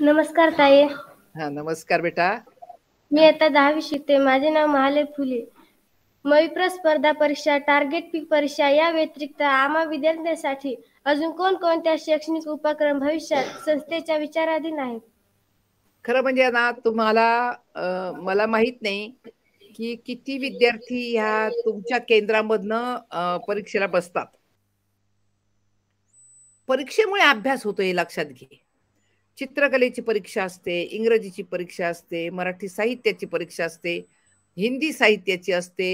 नमस्कार ताई हा नमस्कार बेटा मी आता दहावी शिकते माझे नाव महाले फुले मैप्र स्पर्धा परीक्षा टार्गेट पीक परीक्षा या व्यतिरिक्त आम्हा विद्यार्थ्यांसाठी अजून कोणत्या शैक्षणिक उपक्रम भविष्यात संस्थेच्या विचाराधीन आहेत खरं म्हणजे ना तुम्हाला मला माहित नाही की किती विद्यार्थी ह्या तुमच्या केंद्रामधन परीक्षेला बसतात परीक्षेमुळे अभ्यास होतो हे लक्षात घे चित्रकलेची परीक्षा असते इंग्रजीची परीक्षा असते मराठी साहित्याची परीक्षा असते हिंदी साहित्याची असते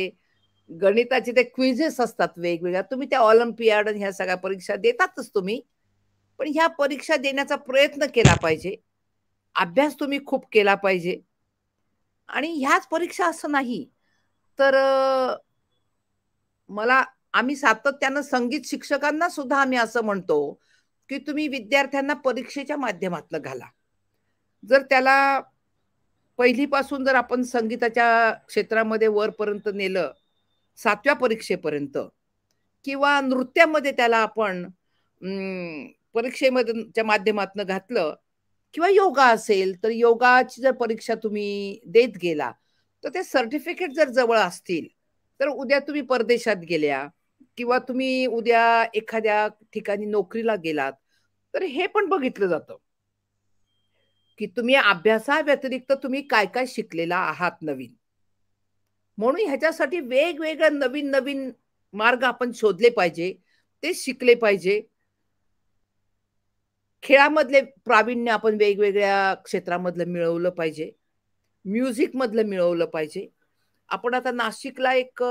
गणिताचे ते क्विझेस असतात वेगवेगळ्या तुम्ही त्या ऑलिम्पियाड ह्या सगळ्या परीक्षा देतातच तुम्ही पण ह्या परीक्षा देण्याचा प्रयत्न केला पाहिजे अभ्यास तुम्ही खूप केला पाहिजे आणि ह्याच परीक्षा असं नाही तर मला आम्ही सातत्यानं संगीत शिक्षकांना सुद्धा आम्ही असं म्हणतो की तुम्ही विद्यार्थ्यांना परीक्षेच्या माध्यमातून घाला जर त्याला पहिलीपासून जर आपण संगीताच्या क्षेत्रामध्ये वरपर्यंत नेलं सातव्या परीक्षेपर्यंत किंवा नृत्यामध्ये त्याला आपण परीक्षेमधच्या माध्यमातून घातलं किंवा योगा असेल तर योगाची जर परीक्षा तुम्ही देत गेला तर ते सर्टिफिकेट जर जवळ असतील तर उद्या तुम्ही परदेशात गेल्या किंवा तुम्ही उद्या एखाद्या ठिकाणी नोकरीला गेलात तर हे पण बघितलं जातं की तुम्ही अभ्यासाव्यतिरिक्त तुम्ही काय काय शिकलेला आहात नवीन म्हणून ह्याच्यासाठी वेगवेगळ्या नवीन नवीन मार्ग आपण शोधले पाहिजे ते शिकले पाहिजे खेळामधले प्रावीण्य आपण वेगवेगळ्या क्षेत्रामधलं मिळवलं पाहिजे मधलं मिळवलं पाहिजे आपण आता नाशिकला एक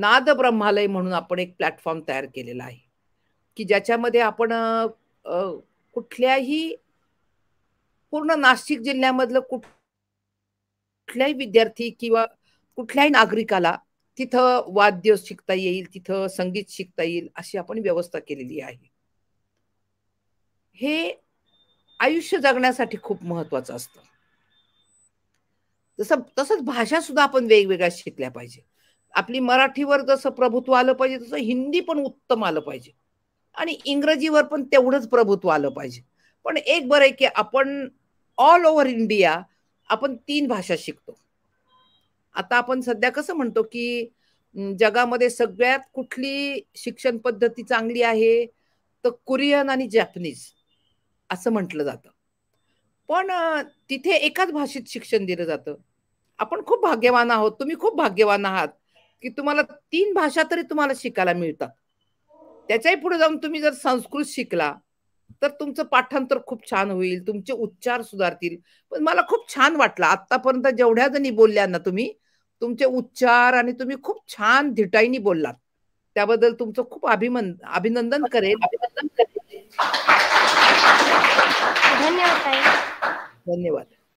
नाद ब्रह्मालय म्हणून आपण एक प्लॅटफॉर्म तयार केलेला आहे की ज्याच्यामध्ये आपण कुठल्याही पूर्ण नाशिक जिल्ह्यामधलं कुठ कुठल्याही विद्यार्थी किंवा कुठल्याही नागरिकाला तिथं वाद्य शिकता येईल तिथं संगीत शिकता येईल अशी आपण व्यवस्था केलेली आहे हे आयुष्य जगण्यासाठी खूप महत्वाचं असतं तसं तसंच भाषा सुद्धा आपण वेगवेगळ्या शिकल्या पाहिजे आपली मराठीवर जसं प्रभुत्व आलं पाहिजे तसं हिंदी पण उत्तम आलं पाहिजे आणि इंग्रजीवर पण तेवढंच प्रभुत्व आलं पाहिजे पण एक बरं आहे की आपण ऑल ओव्हर इंडिया आपण तीन भाषा शिकतो आता आपण सध्या कसं म्हणतो की जगामध्ये सगळ्यात कुठली शिक्षण पद्धती चांगली आहे तर कुरियन आणि जॅपनीज असं म्हटलं जातं पण तिथे एकाच भाषेत शिक्षण दिलं जातं आपण खूप भाग्यवान आहोत तुम्ही खूप भाग्यवान आहात की तुम्हाला तीन भाषा तरी तुम्हाला शिकायला मिळतात त्याच्याही पुढे जाऊन तुम्ही जर संस्कृत शिकला तर तुमचं पाठांतर खूप छान होईल तुमचे उच्चार सुधारतील पण मला खूप छान वाटलं आतापर्यंत जेवढ्या जणी बोलल्या ना तुम्ही तुमचे उच्चार आणि तुम्ही खूप छान धिटाईनी बोललात त्याबद्दल तुमचं खूप अभिमन अभिनंदन करेल धन्यवाद धन्यवाद